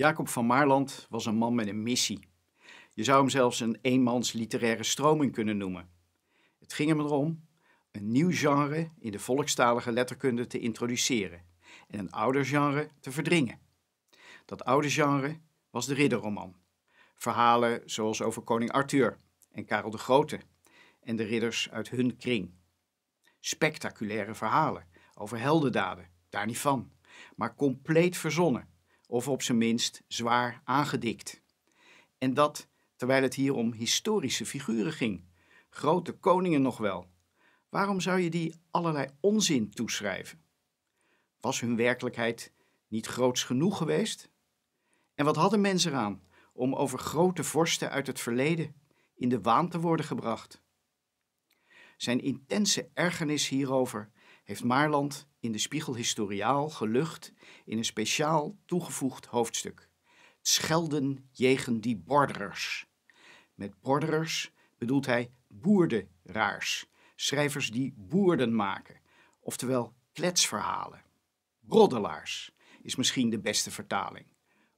Jacob van Maarland was een man met een missie. Je zou hem zelfs een eenmans literaire stroming kunnen noemen. Het ging hem erom een nieuw genre in de volkstalige letterkunde te introduceren en een ouder genre te verdringen. Dat oude genre was de ridderroman. Verhalen zoals over koning Arthur en Karel de Grote en de ridders uit hun kring. Spectaculaire verhalen over heldendaden, daar niet van, maar compleet verzonnen of op zijn minst zwaar aangedikt. En dat terwijl het hier om historische figuren ging, grote koningen nog wel. Waarom zou je die allerlei onzin toeschrijven? Was hun werkelijkheid niet groots genoeg geweest? En wat hadden mensen eraan om over grote vorsten uit het verleden in de waan te worden gebracht? Zijn intense ergernis hierover heeft Maarland in de Spiegel Historiaal gelucht in een speciaal toegevoegd hoofdstuk. Schelden jegen die borderers. Met borderers bedoelt hij boerderaars, schrijvers die boerden maken, oftewel kletsverhalen. Broddelaars is misschien de beste vertaling.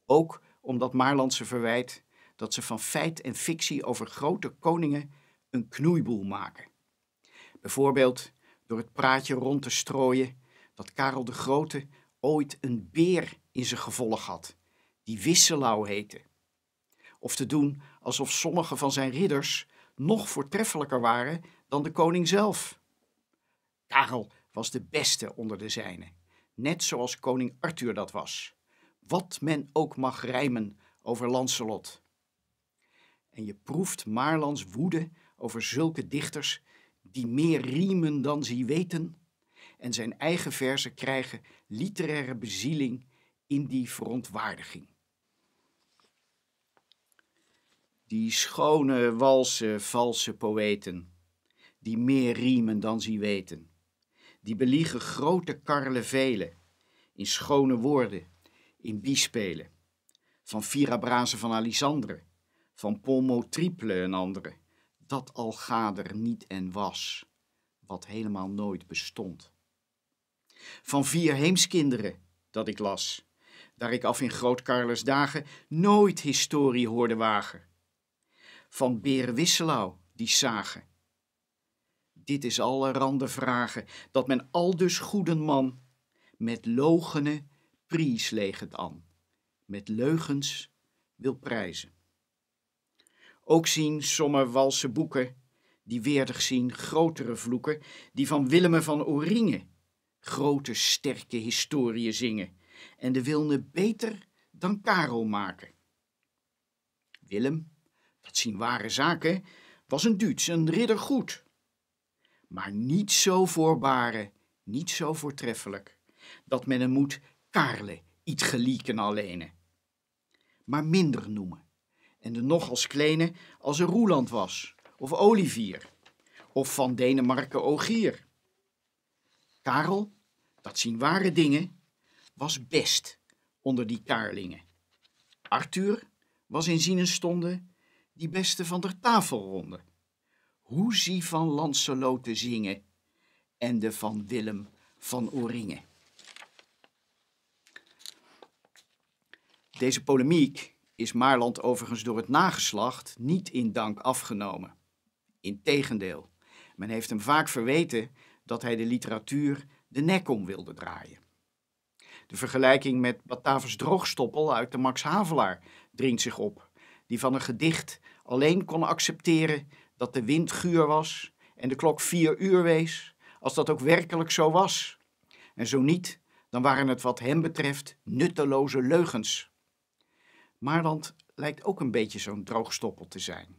Ook omdat ze verwijt dat ze van feit en fictie over grote koningen een knoeiboel maken. Bijvoorbeeld door het praatje rond te strooien dat Karel de Grote ooit een beer in zijn gevolg had, die Wisselau heette. Of te doen alsof sommige van zijn ridders nog voortreffelijker waren dan de koning zelf. Karel was de beste onder de zijnen, net zoals koning Arthur dat was. Wat men ook mag rijmen over Lancelot. En je proeft Maarlands woede over zulke dichters die meer riemen dan zij weten, en zijn eigen verzen krijgen literaire bezieling in die verontwaardiging. Die schone, walse, valse poëten, die meer riemen dan zij weten, die beliegen grote karle velen, in schone woorden, in biespelen, van Vira van Alisandre, van Polmo Triple en andere dat al gader niet en was, wat helemaal nooit bestond. Van vier heemskinderen dat ik las, daar ik af in groot dagen nooit historie hoorde wagen. Van Beren Wisselau die zagen. Dit is alle randen vragen, dat men al dus goeden man met logene pries legend aan, met leugens wil prijzen. Ook zien sommige walse boeken, die weerdig zien grotere vloeken, die van Willem van Oringen grote sterke historieën zingen en de Wilne beter dan Karel maken. Willem, dat zien ware zaken, was een Duits, een ridder goed, maar niet zo voorbare, niet zo voortreffelijk, dat men hem moet Karle iets gelieken alleen, maar minder noemen en de nog als kleine als een Roeland was, of Olivier, of van Denemarken Ogier. Karel, dat zien ware dingen, was best onder die kaarlingen. Arthur was in zienen stonden die beste van der tafelronde. Hoe zie van te zingen en de van Willem van Oringen. Deze polemiek is Maarland overigens door het nageslacht niet in dank afgenomen. Integendeel, men heeft hem vaak verweten dat hij de literatuur de nek om wilde draaien. De vergelijking met Batavus Droogstoppel uit de Max Havelaar dringt zich op, die van een gedicht alleen kon accepteren dat de wind guur was en de klok vier uur wees, als dat ook werkelijk zo was. En zo niet, dan waren het wat hem betreft nutteloze leugens. Maarland lijkt ook een beetje zo'n droogstoppel te zijn.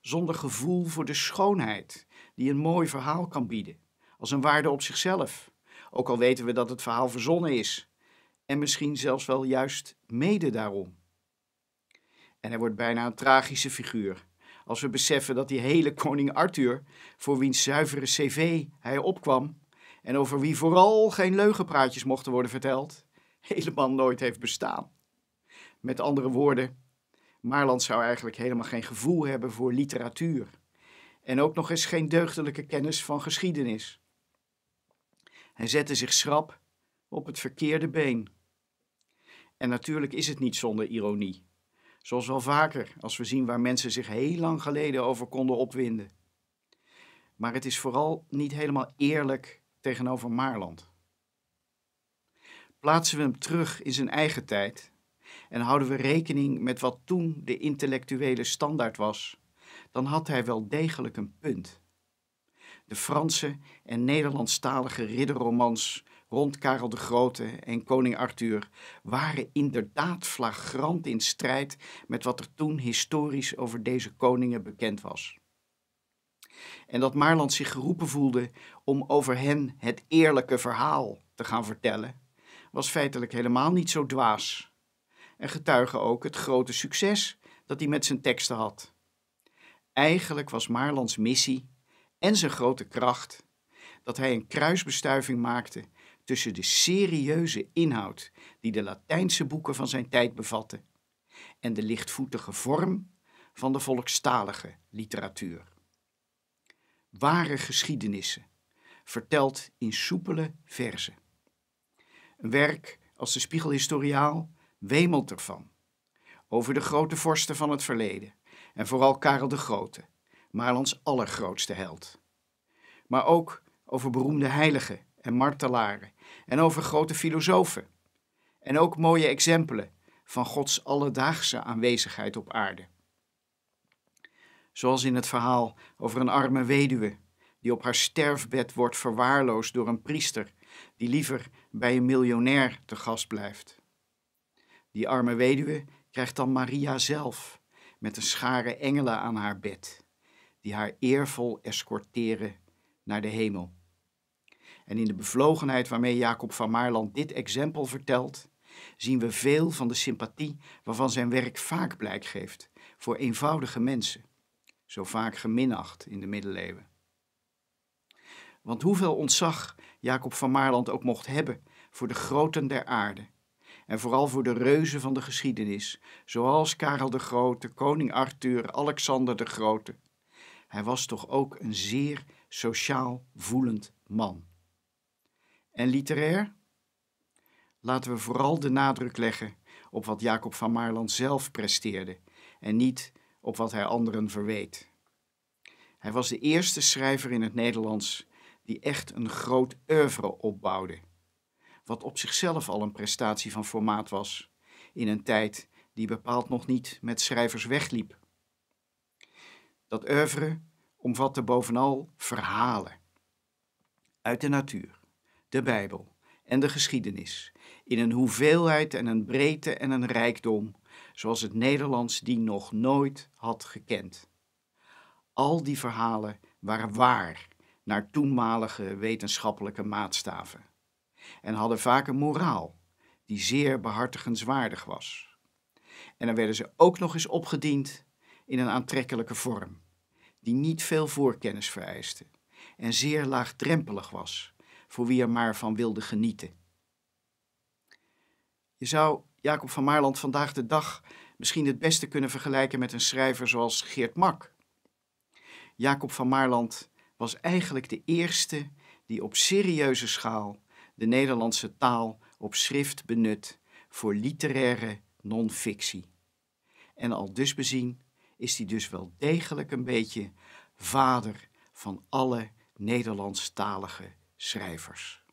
Zonder gevoel voor de schoonheid die een mooi verhaal kan bieden, als een waarde op zichzelf. Ook al weten we dat het verhaal verzonnen is, en misschien zelfs wel juist mede daarom. En hij wordt bijna een tragische figuur, als we beseffen dat die hele koning Arthur, voor wiens zuivere cv hij opkwam, en over wie vooral geen leugenpraatjes mochten worden verteld, helemaal nooit heeft bestaan. Met andere woorden, Maarland zou eigenlijk helemaal geen gevoel hebben voor literatuur. En ook nog eens geen deugdelijke kennis van geschiedenis. Hij zette zich schrap op het verkeerde been. En natuurlijk is het niet zonder ironie. Zoals wel vaker, als we zien waar mensen zich heel lang geleden over konden opwinden. Maar het is vooral niet helemaal eerlijk tegenover Maarland. Plaatsen we hem terug in zijn eigen tijd, en houden we rekening met wat toen de intellectuele standaard was, dan had hij wel degelijk een punt. De Franse en Nederlandstalige ridderromans rond Karel de Grote en koning Arthur waren inderdaad flagrant in strijd met wat er toen historisch over deze koningen bekend was. En dat Maarland zich geroepen voelde om over hen het eerlijke verhaal te gaan vertellen, was feitelijk helemaal niet zo dwaas en getuigen ook het grote succes dat hij met zijn teksten had. Eigenlijk was Marlands missie en zijn grote kracht dat hij een kruisbestuiving maakte tussen de serieuze inhoud die de Latijnse boeken van zijn tijd bevatten en de lichtvoetige vorm van de volkstalige literatuur. Ware geschiedenissen, verteld in soepele verzen. Een werk als de Spiegelhistoriaal wemelt ervan. Over de grote vorsten van het verleden en vooral Karel de Grote, Marlands allergrootste held. Maar ook over beroemde heiligen en martelaren en over grote filosofen. En ook mooie exempelen van Gods alledaagse aanwezigheid op aarde. Zoals in het verhaal over een arme weduwe die op haar sterfbed wordt verwaarloosd door een priester die liever bij een miljonair te gast blijft. Die arme weduwe krijgt dan Maria zelf, met een schare engelen aan haar bed, die haar eervol escorteren naar de hemel. En in de bevlogenheid waarmee Jacob van Maarland dit exempel vertelt, zien we veel van de sympathie waarvan zijn werk vaak blijk geeft voor eenvoudige mensen, zo vaak geminacht in de middeleeuwen. Want hoeveel ontzag Jacob van Maarland ook mocht hebben voor de groten der aarde, en vooral voor de reuzen van de geschiedenis, zoals Karel de Grote, koning Arthur, Alexander de Grote. Hij was toch ook een zeer sociaal voelend man. En literair? Laten we vooral de nadruk leggen op wat Jacob van Maarland zelf presteerde en niet op wat hij anderen verweet. Hij was de eerste schrijver in het Nederlands die echt een groot oeuvre opbouwde wat op zichzelf al een prestatie van formaat was, in een tijd die bepaald nog niet met schrijvers wegliep. Dat oeuvre omvatte bovenal verhalen. Uit de natuur, de Bijbel en de geschiedenis, in een hoeveelheid en een breedte en een rijkdom, zoals het Nederlands die nog nooit had gekend. Al die verhalen waren waar naar toenmalige wetenschappelijke maatstaven en hadden vaak een moraal die zeer behartigenswaardig was. En dan werden ze ook nog eens opgediend in een aantrekkelijke vorm, die niet veel voorkennis vereiste en zeer laagdrempelig was voor wie er maar van wilde genieten. Je zou Jacob van Maarland vandaag de dag misschien het beste kunnen vergelijken met een schrijver zoals Geert Mak. Jacob van Maarland was eigenlijk de eerste die op serieuze schaal de Nederlandse taal op schrift benut voor literaire non-fictie. En al dus bezien is hij dus wel degelijk een beetje vader van alle Nederlandstalige schrijvers.